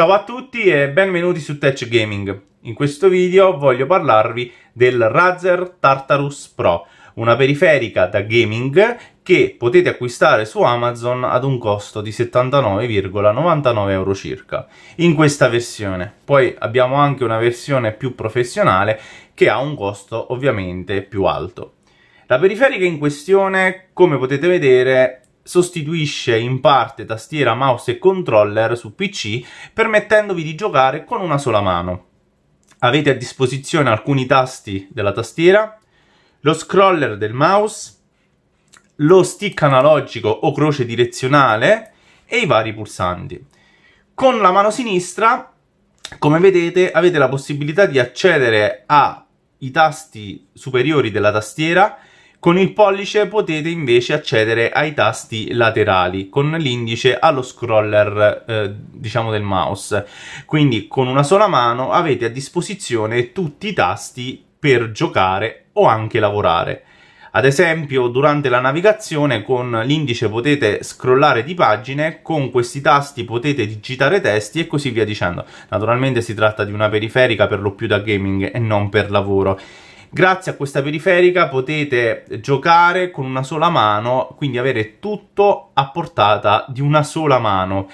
Ciao a tutti e benvenuti su Tech Gaming. In questo video voglio parlarvi del Razer Tartarus Pro, una periferica da gaming che potete acquistare su Amazon ad un costo di 79,99 euro circa in questa versione. Poi abbiamo anche una versione più professionale che ha un costo ovviamente più alto. La periferica in questione, come potete vedere, sostituisce in parte tastiera, mouse e controller su PC, permettendovi di giocare con una sola mano. Avete a disposizione alcuni tasti della tastiera, lo scroller del mouse, lo stick analogico o croce direzionale e i vari pulsanti. Con la mano sinistra, come vedete, avete la possibilità di accedere ai tasti superiori della tastiera con il pollice potete invece accedere ai tasti laterali, con l'indice allo scroller eh, diciamo del mouse. Quindi con una sola mano avete a disposizione tutti i tasti per giocare o anche lavorare. Ad esempio, durante la navigazione con l'indice potete scrollare di pagine, con questi tasti potete digitare testi e così via dicendo. Naturalmente si tratta di una periferica per lo più da gaming e non per lavoro. Grazie a questa periferica potete giocare con una sola mano, quindi avere tutto a portata di una sola mano.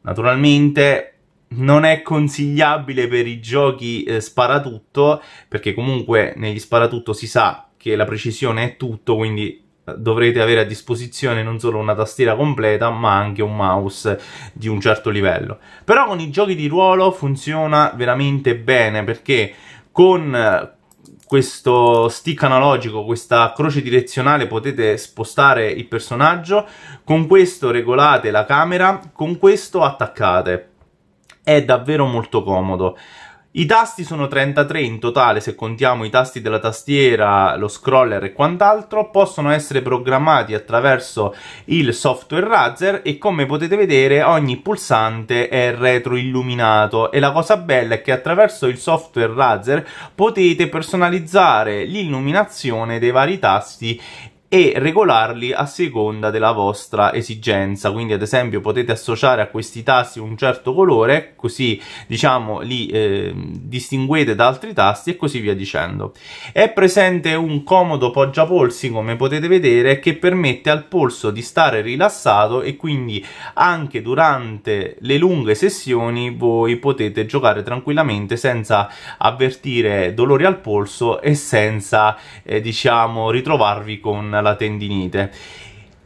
Naturalmente non è consigliabile per i giochi eh, sparatutto, perché comunque negli sparatutto si sa che la precisione è tutto, quindi eh, dovrete avere a disposizione non solo una tastiera completa, ma anche un mouse di un certo livello. Però con i giochi di ruolo funziona veramente bene, perché con eh, questo stick analogico, questa croce direzionale potete spostare il personaggio, con questo regolate la camera, con questo attaccate. È davvero molto comodo. I tasti sono 33 in totale se contiamo i tasti della tastiera, lo scroller e quant'altro, possono essere programmati attraverso il software Razer e come potete vedere ogni pulsante è retroilluminato e la cosa bella è che attraverso il software Razer potete personalizzare l'illuminazione dei vari tasti e regolarli a seconda della vostra esigenza. Quindi, ad esempio, potete associare a questi tasti un certo colore, così diciamo li eh, distinguete da altri tasti e così via dicendo. È presente un comodo poggiapolsi, come potete vedere, che permette al polso di stare rilassato e quindi anche durante le lunghe sessioni voi potete giocare tranquillamente senza avvertire dolori al polso e senza eh, diciamo ritrovarvi con la tendinite.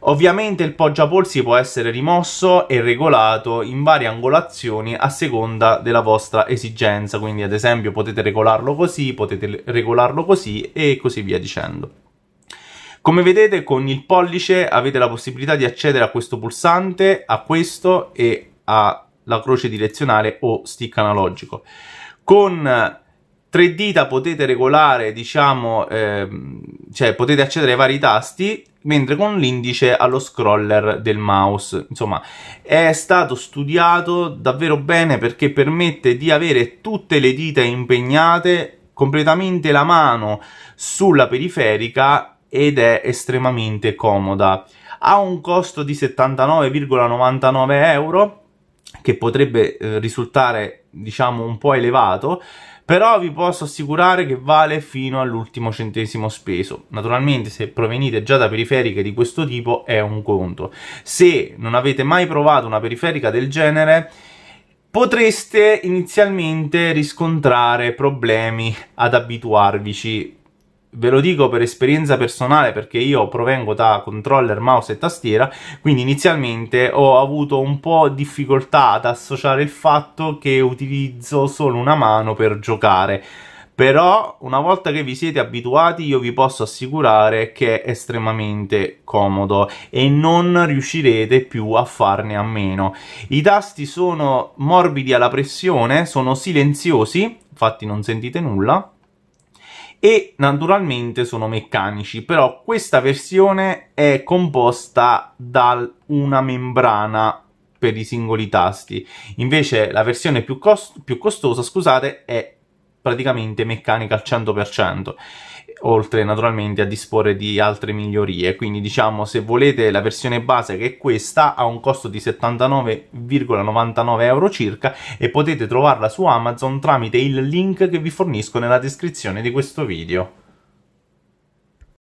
Ovviamente il poggiapolsi può essere rimosso e regolato in varie angolazioni a seconda della vostra esigenza, quindi ad esempio potete regolarlo così, potete regolarlo così e così via dicendo. Come vedete con il pollice avete la possibilità di accedere a questo pulsante, a questo e alla croce direzionale o stick analogico. Con tre dita potete regolare, diciamo, ehm, cioè potete accedere ai vari tasti, mentre con l'indice allo scroller del mouse. Insomma, è stato studiato davvero bene perché permette di avere tutte le dita impegnate, completamente la mano sulla periferica ed è estremamente comoda. Ha un costo di 79,99 euro che potrebbe eh, risultare diciamo un po' elevato però vi posso assicurare che vale fino all'ultimo centesimo speso. Naturalmente se provenite già da periferiche di questo tipo è un conto. Se non avete mai provato una periferica del genere potreste inizialmente riscontrare problemi ad abituarvici ve lo dico per esperienza personale perché io provengo da controller, mouse e tastiera, quindi inizialmente ho avuto un po' difficoltà ad associare il fatto che utilizzo solo una mano per giocare. Però una volta che vi siete abituati io vi posso assicurare che è estremamente comodo e non riuscirete più a farne a meno. I tasti sono morbidi alla pressione, sono silenziosi, infatti non sentite nulla, e naturalmente sono meccanici, però questa versione è composta da una membrana per i singoli tasti, invece la versione più, cost più costosa, scusate, è praticamente meccanica al 100% oltre naturalmente a disporre di altre migliorie quindi diciamo se volete la versione base che è questa ha un costo di 79,99 euro circa e potete trovarla su Amazon tramite il link che vi fornisco nella descrizione di questo video